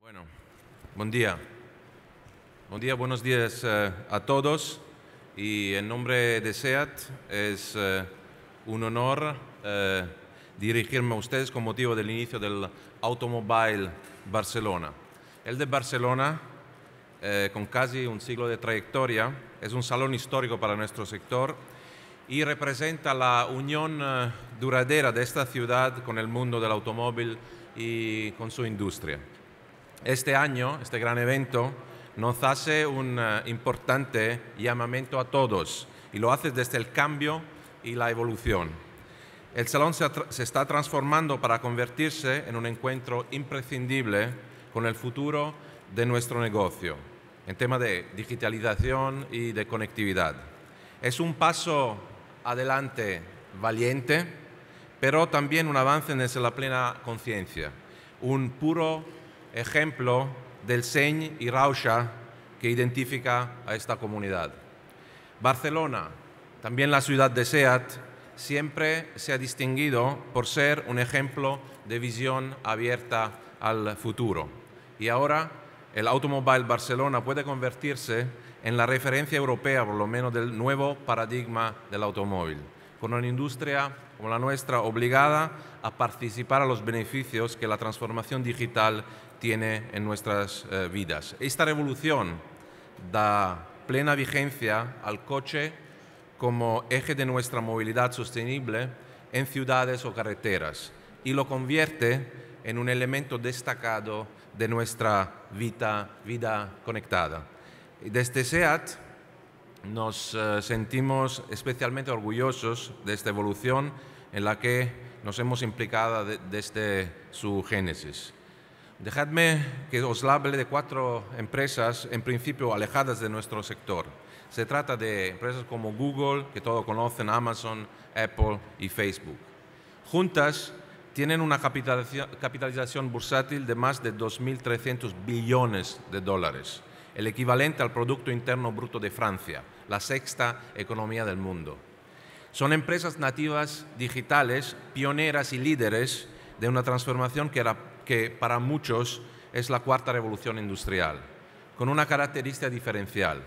Bueno, buen día. día, buenos días eh, a todos. Y en nombre de SEAT es eh, un honor eh, dirigirme a ustedes con motivo del inicio del Automobile Barcelona. El de Barcelona, con casi un siglo de trayectoria, es un salón histórico para nuestro sector y representa la unión duradera de esta ciudad con el mundo del automóvil y con su industria. Este año, este gran evento, nos hace un eh, importante llamamiento a todos y lo hace desde el cambio y la evolución. El salón se, se está transformando para convertirse en un encuentro imprescindible con el futuro de nuestro negocio en tema de digitalización y de conectividad. Es un paso adelante valiente, pero también un avance desde la plena conciencia, un puro ejemplo del Seny y Rausha que identifica a esta comunidad. Barcelona, también la ciudad de SEAT, siempre se ha distinguido por ser un ejemplo de visión abierta al futuro. Y ahora el Automobile Barcelona puede convertirse en la referencia europea, por lo menos, del nuevo paradigma del automóvil, con una industria como la nuestra obligada a participar a los beneficios que la transformación digital tiene en nuestras eh, vidas. Esta revolución da plena vigencia al coche como eje de nuestra movilidad sostenible en ciudades o carreteras y lo convierte en un elemento destacado de nuestra vida, vida conectada. Desde SEAT nos eh, sentimos especialmente orgullosos de esta evolución en la que nos hemos implicado desde su génesis. Dejadme que os hable de cuatro empresas, en principio alejadas de nuestro sector. Se trata de empresas como Google, que todos conocen, Amazon, Apple y Facebook. Juntas tienen una capitalización bursátil de más de 2.300 billones de dólares, el equivalente al Producto Interno Bruto de Francia, la sexta economía del mundo. Son empresas nativas digitales, pioneras y líderes de una transformación que era que para muchos es la cuarta revolución industrial, con una característica diferencial.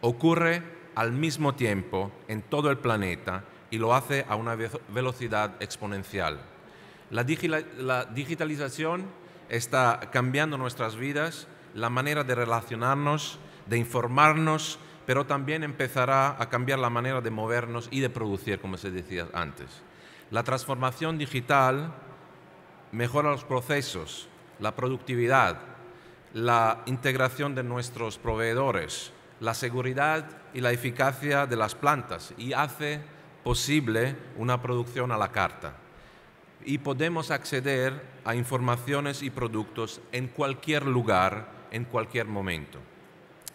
Ocurre al mismo tiempo en todo el planeta y lo hace a una velocidad exponencial. La, digitalización está cambiando nuestras vidas, la manera de relacionarnos, de informarnos, pero también empezará a cambiar la manera de movernos y de producir, como se decía antes. La transformación digital mejora los procesos, la productividad, la integración de nuestros proveedores, la seguridad y la eficacia de las plantas y hace posible una producción a la carta. Y podemos acceder a informaciones y productos en cualquier lugar, en cualquier momento.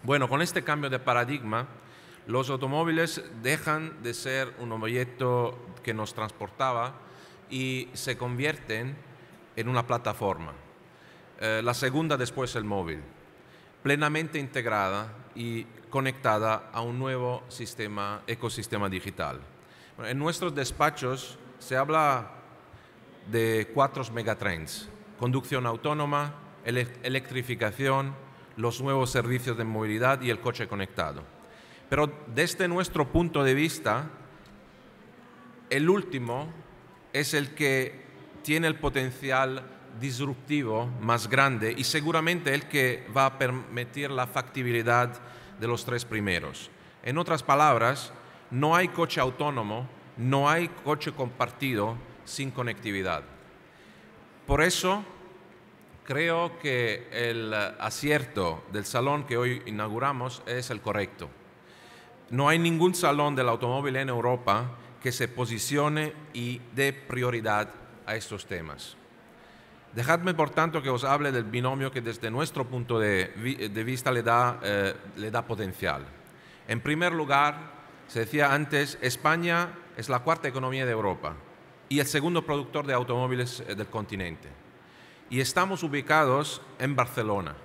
Bueno, con este cambio de paradigma, los automóviles dejan de ser un objeto que nos transportaba y se convierten en una plataforma. Eh, la segunda después el móvil, plenamente integrada y conectada a un nuevo sistema, ecosistema digital. en nuestros despachos se habla de cuatro megatrends, conducción autónoma, electrificación, los nuevos servicios de movilidad y el coche conectado. Pero desde nuestro punto de vista, el último es el que tiene el potencial disruptivo más grande y seguramente el que va a permitir la factibilidad de los tres primeros. En otras palabras, no hay coche autónomo, no hay coche compartido sin conectividad. Por eso, creo que el acierto del salón que hoy inauguramos es el correcto. No hay ningún salón del automóvil en Europa que se posicione y dé prioridad a estos temas. Dejadme, por tanto, que os hable del binomio que desde nuestro punto de, vista le da, eh, le da potencial. En primer lugar, se decía antes, España es la cuarta economía de Europa y el segundo productor de automóviles eh, del continente. Y estamos ubicados en Barcelona,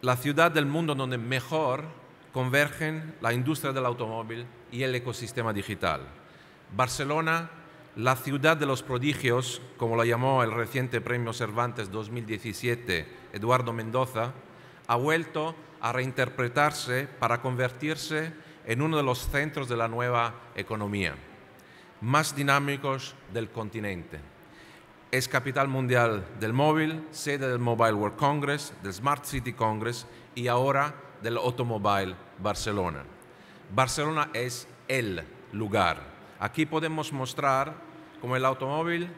la ciudad del mundo donde mejor convergen la industria del automóvil y el ecosistema digital. Barcelona la ciudad de los prodigios, como la llamó el reciente Premio Cervantes 2017 Eduardo Mendoza, ha vuelto a reinterpretarse para convertirse en uno de los centros de la nueva economía, más dinámicos del continente. Es capital mundial del móvil, sede del Mobile World Congress, del Smart City Congress y ahora del Automobile Barcelona. Barcelona es el lugar Aquí podemos mostrar cómo el automóvil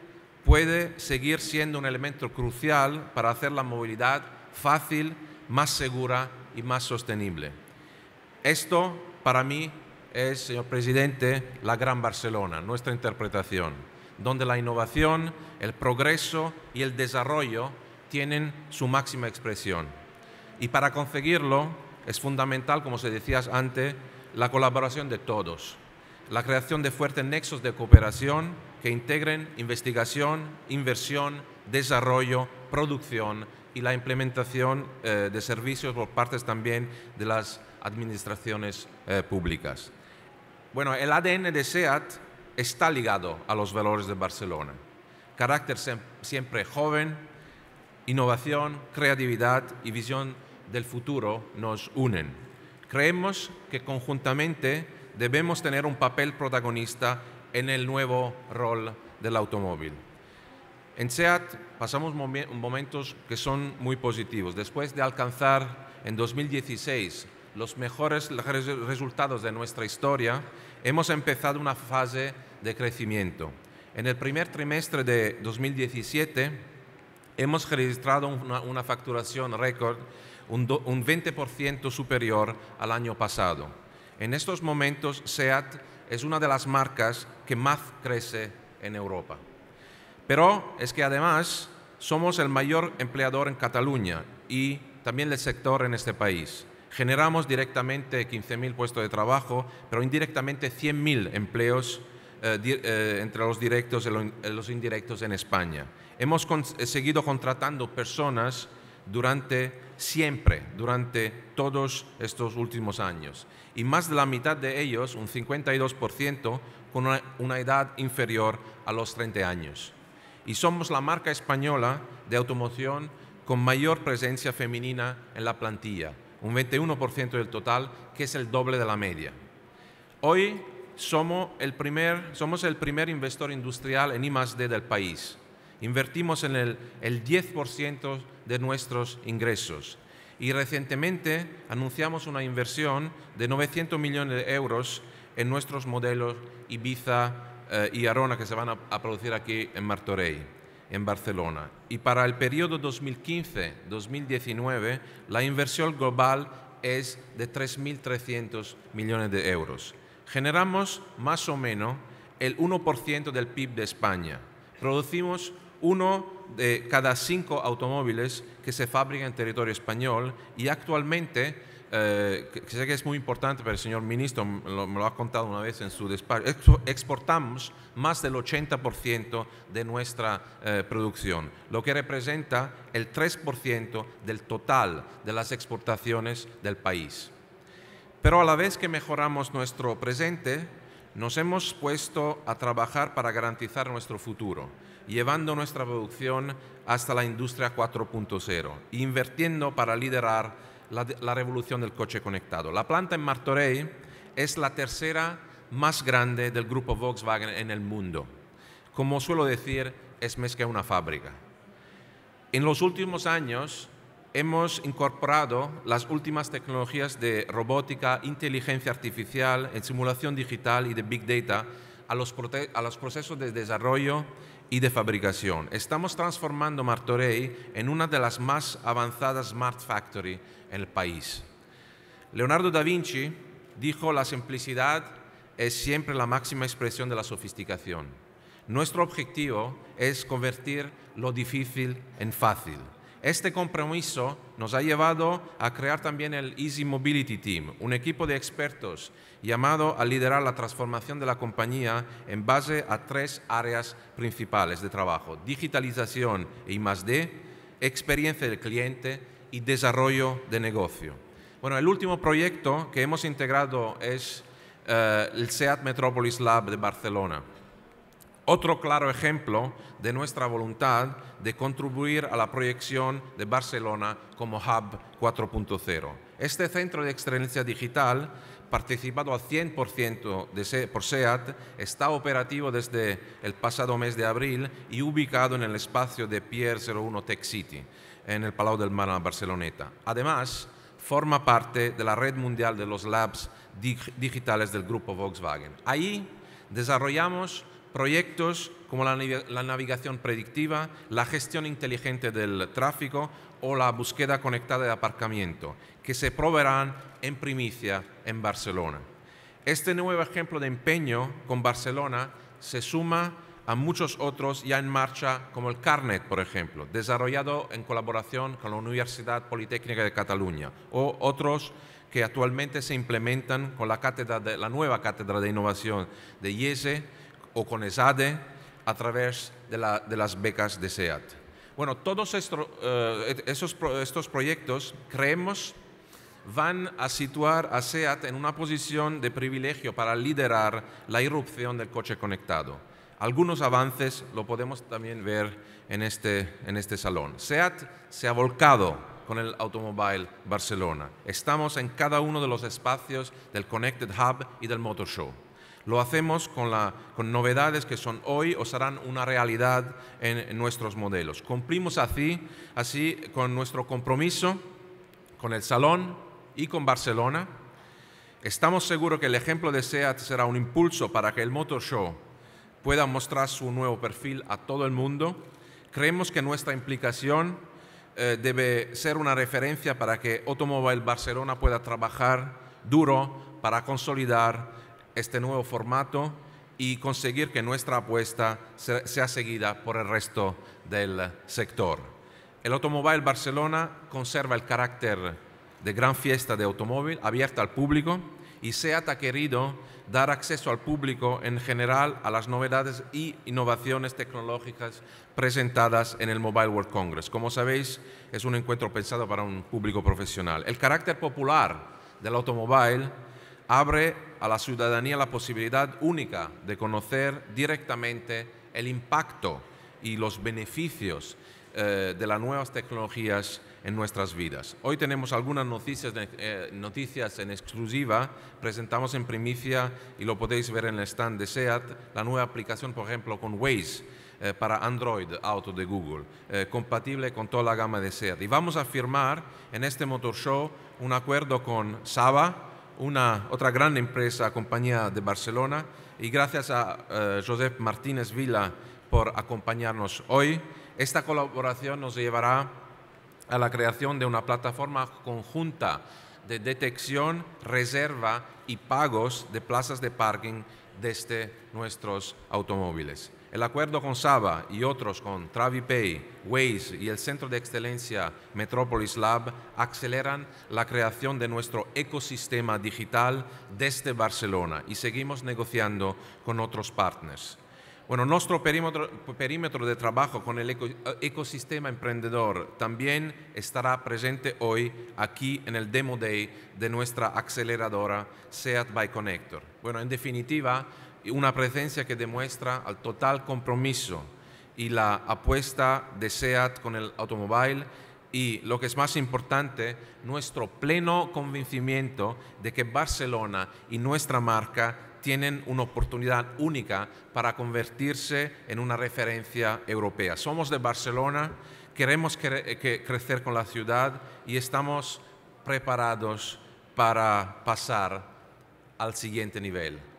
puede seguir siendo un elemento crucial para hacer la movilidad fácil, más segura y más sostenible. Esto para mí es, señor presidente, la Gran Barcelona, nuestra interpretación, donde la innovación, el progreso y el desarrollo tienen su máxima expresión. Y para conseguirlo es fundamental, como se decía antes, la colaboración de todos, la creación de fuertes nexos de cooperación que integren investigación, inversión, desarrollo, producción y la implementación eh, de servicios por parte también de las administraciones eh, públicas. Bueno, el ADN de SEAT está ligado a los valores de Barcelona. Carácter siempre joven, innovación, creatividad y visión del futuro nos unen. Creemos que conjuntamente debemos tener un papel protagonista en el nuevo rol del automóvil. En SEAT pasamos momentos que son muy positivos. Después de alcanzar en 2016 los mejores resultados de nuestra historia, hemos empezado una fase de crecimiento. En el primer trimestre de 2017 hemos registrado una, facturación récord un 20% superior al año pasado. En estos momentos, SEAT es una de las marcas que más crece en Europa. Pero es que además somos el mayor empleador en Cataluña y también el sector en este país. Generamos directamente 15.000 puestos de trabajo, pero indirectamente 100.000 empleos eh, eh, entre los directos y eh, los indirectos en España. Hemos seguido contratando personas durante siempre durante todos estos últimos años y más de la mitad de ellos, un 52%, con una, edad inferior a los 30 años. Y somos la marca española de automoción con mayor presencia femenina en la plantilla, un 21% del total, que es el doble de la media. Hoy somos el primer, somos el primer investor industrial en I+.D. del país Invertimos en el, 10% de nuestros ingresos. Y recientemente anunciamos una inversión de 900 millones de euros en nuestros modelos Ibiza eh, y Arona que se van a, producir aquí en Martorey en Barcelona. Y para el periodo 2015-2019, la inversión global es de 3.300 millones de euros. Generamos más o menos el 1% del PIB de España. Producimos uno de cada cinco automóviles que se fabrica en territorio español y actualmente, eh, que sé que es muy importante, pero el señor ministro me lo, ha contado una vez en su despacho, exportamos más del 80% de nuestra eh, producción, lo que representa el 3% del total de las exportaciones del país. Pero a la vez que mejoramos nuestro presente, nos hemos puesto a trabajar para garantizar nuestro futuro llevando nuestra producción hasta la industria 4.0, invirtiendo para liderar la, revolución del coche conectado. La planta en Martorey es la tercera más grande del grupo Volkswagen en el mundo. Como suelo decir, es más que una fábrica. En los últimos años hemos incorporado las últimas tecnologías de robótica, inteligencia artificial, en simulación digital y de big data a los, a los procesos de desarrollo y de fabricación. Estamos transformando Martorey en una de las más avanzadas smart factory en el país. Leonardo da Vinci dijo la simplicidad es siempre la máxima expresión de la sofisticación. Nuestro objetivo es convertir lo difícil en fácil este compromiso nos ha llevado a crear también el Easy Mobility Team, un equipo de expertos llamado a liderar la transformación de la compañía en base a tres áreas principales de trabajo, digitalización y e más de experiencia del cliente y desarrollo de negocio. Bueno, el último proyecto que hemos integrado es eh, el SEAT Metropolis Lab de Barcelona. Otro claro ejemplo de nuestra voluntad de contribuir a la proyección de Barcelona como Hub 4.0. Este centro de excelencia digital, participado al 100% de, e, por SEAT, está operativo desde el pasado mes de abril y ubicado en el espacio de Pier 01 Tech City, en el Palau del Mar, Barceloneta. Además, forma parte de la red mundial de los labs digitales del grupo Volkswagen. Ahí desarrollamos proyectos como la, navegación predictiva, la gestión inteligente del tráfico o la búsqueda conectada de aparcamiento, que se proveerán en primicia en Barcelona. Este nuevo ejemplo de empeño con Barcelona se suma a muchos otros ya en marcha, como el Carnet, por ejemplo, desarrollado en colaboración con la Universidad Politécnica de Cataluña, o otros que actualmente se implementan con la, la nueva Cátedra de Innovación de IESE, o con ESADE a través de, las becas de SEAT. Bueno, todos eh, estos, proyectos creemos van a situar a SEAT en una posición de privilegio para liderar la irrupción del coche conectado. Algunos avances lo podemos también ver en este, en este salón. SEAT se ha volcado con el Automobile Barcelona. Estamos en cada uno de los espacios del Connected Hub y del Motor Show. Lo hacemos con, novedades que son hoy o serán una realidad en, nuestros modelos. Cumplimos así, así con nuestro compromiso con el Salón y con Barcelona. Estamos seguros que el ejemplo de SEAT será un impulso para que el Motor Show pueda mostrar su nuevo perfil a todo el mundo. Creemos que nuestra implicación eh, debe ser una referencia para que Automobile Barcelona pueda trabajar duro para consolidar este nuevo formato y conseguir que nuestra apuesta sea seguida por el resto del sector. El Automobile Barcelona conserva el carácter de gran fiesta de automóvil abierta al público y SEAT ha querido dar acceso al público en general a las novedades y innovaciones tecnológicas presentadas en el Mobile World Congress. Como sabéis, es un encuentro pensado para un público profesional. El carácter popular del automóvil abre a la ciudadanía la posibilidad única de conocer directamente el impacto y los beneficios eh, de las nuevas tecnologías en nuestras vidas. Hoy tenemos algunas noticias, eh, noticias en exclusiva, presentamos en primicia y lo podéis ver en el stand de SEAT, la nueva aplicación, por ejemplo, con Waze eh, para Android Auto de Google, compatible con toda la gama de SEAT. Y vamos a firmar en este Motor Show un acuerdo con Saba, una, otra gran empresa, compañía de Barcelona, y gracias a eh, Josep Martínez Vila por acompañarnos hoy. Esta colaboración nos llevará a la creación de una plataforma conjunta de detección, reserva y pagos de plazas de parking desde nuestros automóviles. El acuerdo con Saba y otros con TraviPay, Waze y el Centro de Excelencia Metropolis Lab aceleran la creación de nuestro ecosistema digital desde Barcelona y seguimos negociando con otros partners. Bueno, nuestro perímetro, de trabajo con el ecosistema emprendedor también estará presente hoy aquí en el Demo Day de nuestra aceleradora SEAT by Connector. Bueno, en definitiva, una presencia que demuestra el total compromiso y la apuesta de SEAT con el automóvil y lo que es más importante, nuestro pleno convencimiento de que Barcelona y nuestra marca tienen una oportunidad única para convertirse en una referencia europea. Somos de Barcelona, queremos crecer con la ciudad y estamos preparados para pasar al siguiente nivel.